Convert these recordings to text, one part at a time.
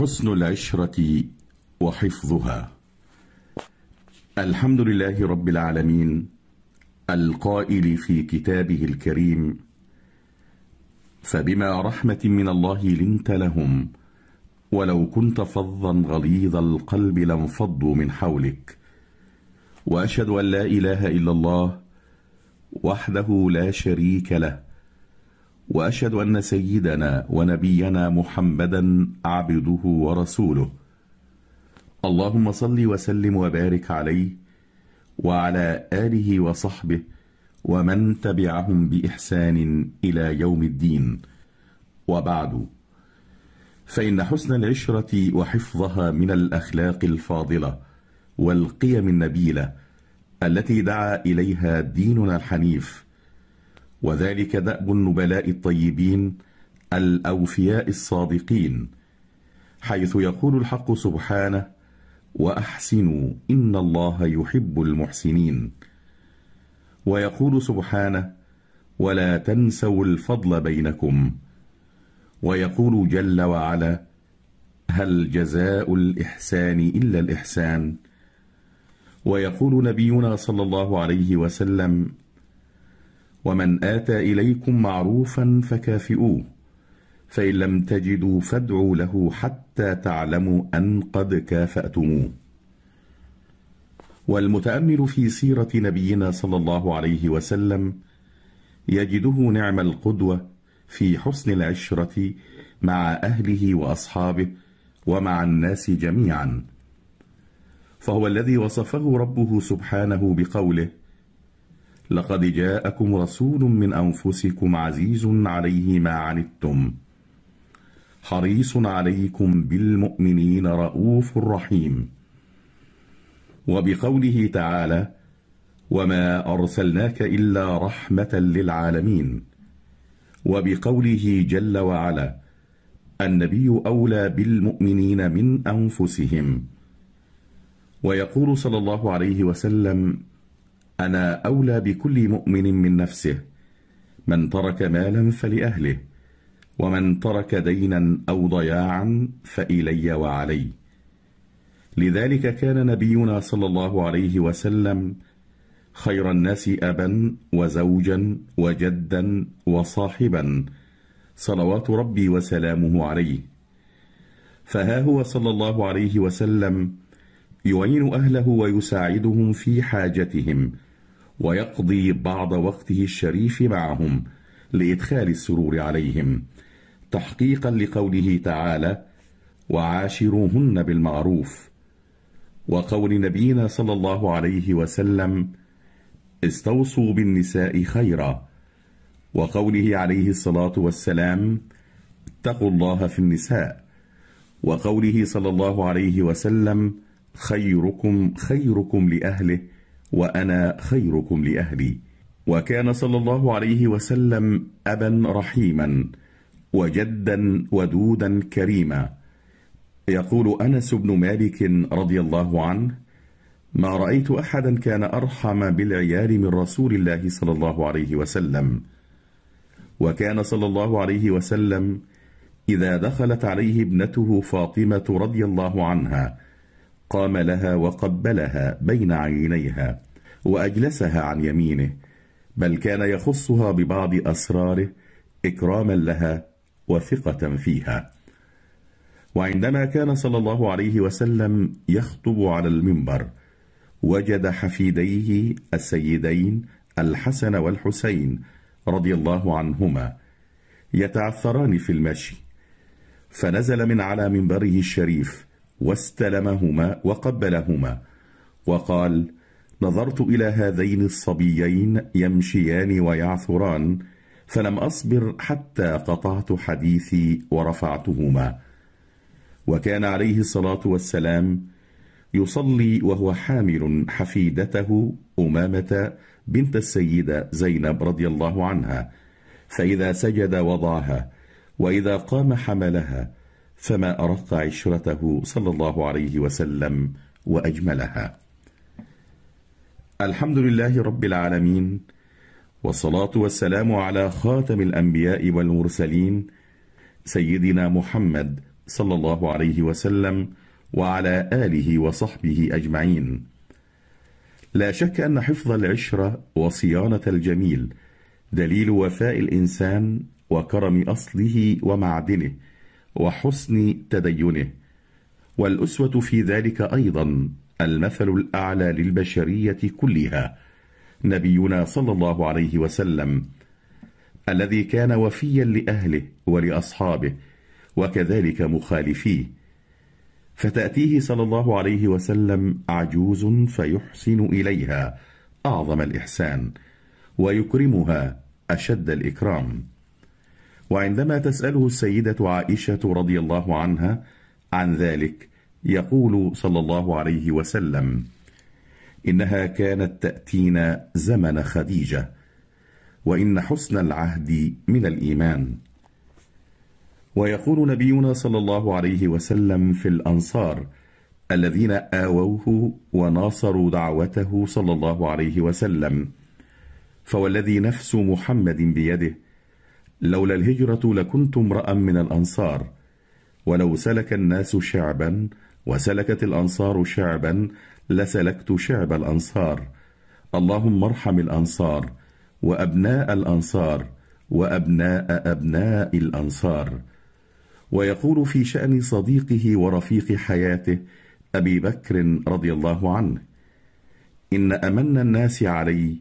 حسن العشرة وحفظها الحمد لله رب العالمين القائل في كتابه الكريم فبما رحمة من الله لنت لهم ولو كنت فظا غليظ القلب لانفضوا من حولك وأشهد أن لا إله إلا الله وحده لا شريك له واشهد ان سيدنا ونبينا محمدا عبده ورسوله اللهم صل وسلم وبارك عليه وعلى اله وصحبه ومن تبعهم باحسان الى يوم الدين وبعد فان حسن العشره وحفظها من الاخلاق الفاضله والقيم النبيله التي دعا اليها ديننا الحنيف وذلك دأب النبلاء الطيبين الأوفياء الصادقين حيث يقول الحق سبحانه وأحسنوا إن الله يحب المحسنين ويقول سبحانه ولا تنسوا الفضل بينكم ويقول جل وعلا هل جزاء الإحسان إلا الإحسان ويقول نبينا صلى الله عليه وسلم ومن آتى إليكم معروفا فكافئوه فإن لم تجدوا فادعوا له حتى تعلموا أن قد كافأتموه والمتأمل في سيرة نبينا صلى الله عليه وسلم يجده نعم القدوة في حسن العشرة مع أهله وأصحابه ومع الناس جميعا فهو الذي وصفه ربه سبحانه بقوله لقد جاءكم رسول من أنفسكم عزيز عليه ما عنتم حريص عليكم بالمؤمنين رؤوف رحيم وبقوله تعالى وما أرسلناك إلا رحمة للعالمين وبقوله جل وعلا النبي أولى بالمؤمنين من أنفسهم ويقول صلى الله عليه وسلم أنا أولى بكل مؤمن من نفسه من ترك مالا فلأهله ومن ترك دينا أو ضياعا فإلي وعلي لذلك كان نبينا صلى الله عليه وسلم خير الناس أبا وزوجا وجدا وصاحبا صلوات ربي وسلامه عليه فها هو صلى الله عليه وسلم يعين أهله ويساعدهم في حاجتهم ويقضي بعض وقته الشريف معهم لإدخال السرور عليهم تحقيقا لقوله تعالى وعاشروهن بالمعروف وقول نبينا صلى الله عليه وسلم استوصوا بالنساء خيرا وقوله عليه الصلاة والسلام اتقوا الله في النساء وقوله صلى الله عليه وسلم خيركم خيركم لأهله وأنا خيركم لأهلي وكان صلى الله عليه وسلم أبا رحيما وجدا ودودا كريما يقول أنس بن مالك رضي الله عنه ما رأيت أحدا كان أرحم بالعيال من رسول الله صلى الله عليه وسلم وكان صلى الله عليه وسلم إذا دخلت عليه ابنته فاطمة رضي الله عنها قام لها وقبلها بين عينيها وأجلسها عن يمينه بل كان يخصها ببعض أسراره إكراما لها وثقة فيها وعندما كان صلى الله عليه وسلم يخطب على المنبر وجد حفيديه السيدين الحسن والحسين رضي الله عنهما يتعثران في المشي فنزل من على منبره الشريف واستلمهما وقبلهما وقال نظرت إلى هذين الصبيين يمشيان ويعثران فلم أصبر حتى قطعت حديثي ورفعتهما وكان عليه الصلاة والسلام يصلي وهو حامل حفيدته أمامة بنت السيدة زينب رضي الله عنها فإذا سجد وضعها وإذا قام حملها فما أردت عشرته صلى الله عليه وسلم وأجملها الحمد لله رب العالمين والصلاة والسلام على خاتم الأنبياء والمرسلين سيدنا محمد صلى الله عليه وسلم وعلى آله وصحبه أجمعين لا شك أن حفظ العشرة وصيانة الجميل دليل وفاء الإنسان وكرم أصله ومعدنه وحسن تدينه والأسوة في ذلك أيضا المثل الأعلى للبشرية كلها نبينا صلى الله عليه وسلم الذي كان وفيا لأهله ولأصحابه وكذلك مخالفيه فتأتيه صلى الله عليه وسلم عجوز فيحسن إليها أعظم الإحسان ويكرمها أشد الإكرام وعندما تسأله السيدة عائشة رضي الله عنها عن ذلك يقول صلى الله عليه وسلم إنها كانت تأتينا زمن خديجة وإن حسن العهد من الإيمان ويقول نبينا صلى الله عليه وسلم في الأنصار الذين آووه وناصروا دعوته صلى الله عليه وسلم فوالذي نفس محمد بيده لولا الهجرة لكنت امرأ من الأنصار ولو سلك الناس شعبا وسلكت الأنصار شعبا لسلكت شعب الأنصار اللهم ارحم الأنصار وأبناء الأنصار وأبناء أبناء الأنصار ويقول في شأن صديقه ورفيق حياته أبي بكر رضي الله عنه إن أمن الناس علي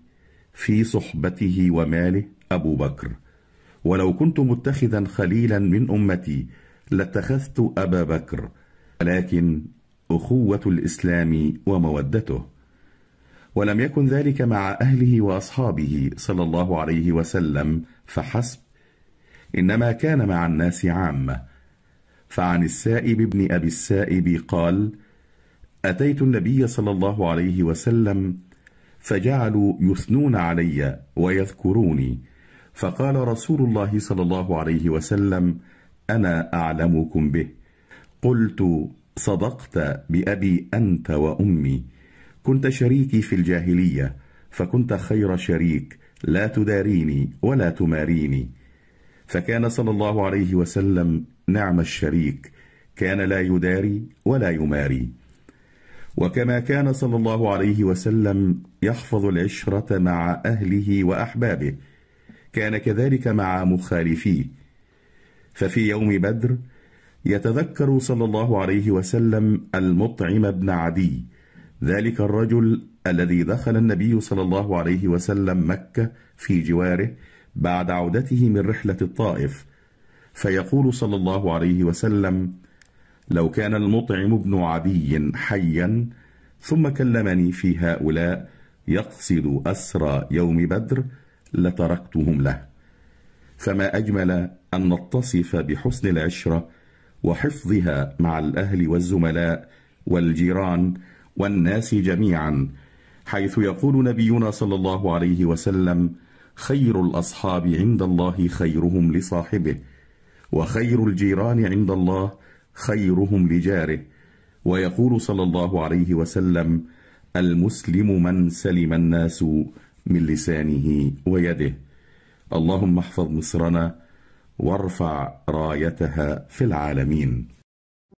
في صحبته وماله أبو بكر ولو كنت متخذا خليلا من أمتي لاتخذت أبا بكر ولكن أخوة الإسلام ومودته ولم يكن ذلك مع أهله وأصحابه صلى الله عليه وسلم فحسب إنما كان مع الناس عامة فعن السائب بن أبي السائب قال أتيت النبي صلى الله عليه وسلم فجعلوا يثنون علي ويذكروني فقال رسول الله صلى الله عليه وسلم انا اعلمكم به قلت صدقت بابي انت وامي كنت شريكي في الجاهليه فكنت خير شريك لا تداريني ولا تماريني فكان صلى الله عليه وسلم نعم الشريك كان لا يداري ولا يماري وكما كان صلى الله عليه وسلم يحفظ العشره مع اهله واحبابه كان كذلك مع مخالفيه ففي يوم بدر يتذكر صلى الله عليه وسلم المطعم بن عدي ذلك الرجل الذي دخل النبي صلى الله عليه وسلم مكة في جواره بعد عودته من رحلة الطائف فيقول صلى الله عليه وسلم لو كان المطعم بن عدي حيا ثم كلمني في هؤلاء يقصد أسرى يوم بدر لتركتهم له فما أجمل أن نتصف بحسن العشرة وحفظها مع الأهل والزملاء والجيران والناس جميعا حيث يقول نبينا صلى الله عليه وسلم خير الأصحاب عند الله خيرهم لصاحبه وخير الجيران عند الله خيرهم لجاره ويقول صلى الله عليه وسلم المسلم من سلم الناس من لسانه ويده اللهم احفظ مصرنا وارفع رايتها في العالمين